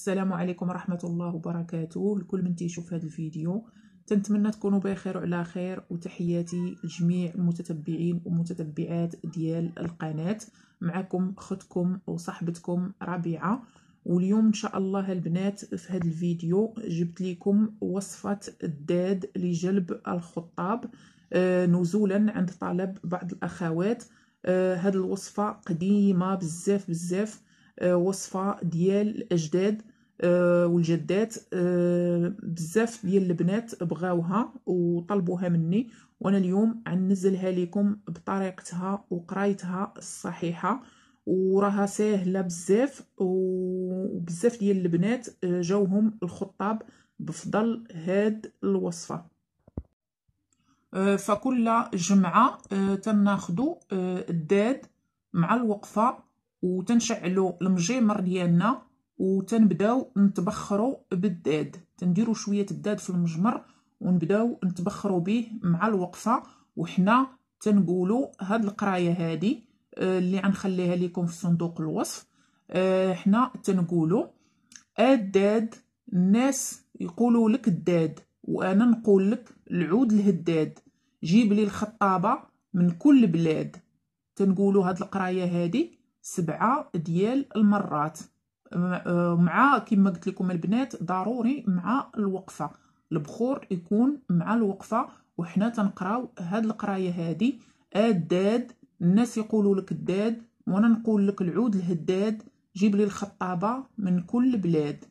السلام عليكم ورحمه الله وبركاته لكل من تيشوف هذا الفيديو تنتمنى تكونوا بخير وعلى خير وتحياتي لجميع المتتبعين والمتتبعات ديال القناه معكم اختكم وصاحبتكم ربيعه واليوم ان شاء الله البنات في هذا الفيديو جبت لكم وصفه الداد لجلب الخطاب آه، نزولا عند طلب بعض الاخوات آه، هذه الوصفه قديمه بزاف بزاف آه، وصفه ديال الاجداد آه، والجدات آه، بزاف ديال البنات بغاوها وطلبوها مني وانا اليوم غنزلها لكم بطريقتها وقرايتها الصحيحه وراها ساهله بزاف وبزاف ديال البنات جاوهم الخطاب بفضل هاد الوصفه فكل جمعه تناخدو الداد مع الوقفه وتنشعلوا المجيمر ديالنا وتنبداو نتبخروا بالداد تنديروا شويه الداد في المجمر ونبداو نتبخروا به مع الوقفه وحنا تنقولوا هاد القرايه هادي آه، اللي غنخليها لكم في صندوق الوصف آه، حنا تنقولوا الداد الناس يقولوا لك الداد وانا نقول لك العود الهداد جيب لي الخطابه من كل بلاد تنقولوا هاد القرايه هادي سبعة ديال المرات مع كما قلت لكم البنات ضروري مع الوقفة البخور يكون مع الوقفة وحنا تنقراو هاد القراية هادي الداد الناس يقولوا لك الداد وانا نقول لك العود الهداد جيب لي الخطابة من كل بلاد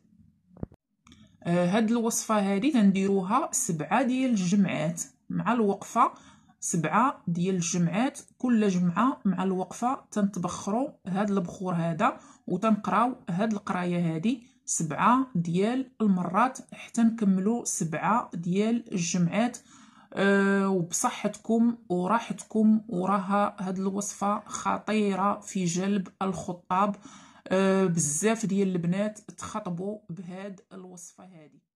آه، هاد الوصفة هادي تنديروها سبعة ديال الجمعات مع الوقفة سبعة ديال الجمعات كل جمعة مع الوقفة تنتبخرو هاد البخور هذا وتنقراو هاد القراية هادي سبعة ديال المرات حتى نكملو سبعة ديال الجمعات أه وبصحتكم وراحتكم وراها هاد الوصفة خطيرة في جلب الخطاب أه بزاف ديال البنات تخطبوا بهاد الوصفة هادي